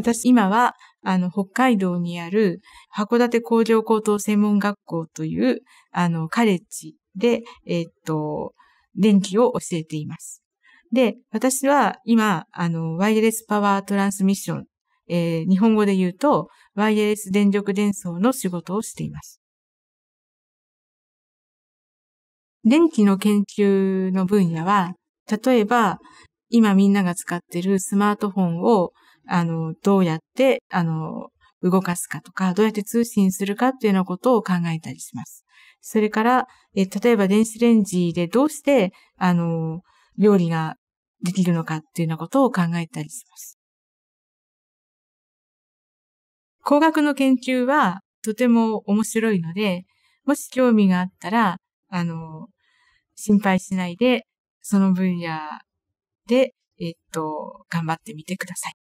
私今は、あの、北海道にある函館工場高等専門学校という、あの、カレッジで、えー、っと、電気を教えています。で、私は今、あの、ワイヤレスパワートランスミッション、えー、日本語で言うと、ワイヤレス電力伝送の仕事をしています。電気の研究の分野は、例えば、今みんなが使っているスマートフォンをあの、どうやって、あの、動かすかとか、どうやって通信するかっていうようなことを考えたりします。それから、え例えば電子レンジでどうして、あの、料理ができるのかっていうようなことを考えたりします。工学の研究はとても面白いので、もし興味があったら、あの、心配しないで、その分野で、えっと、頑張ってみてください。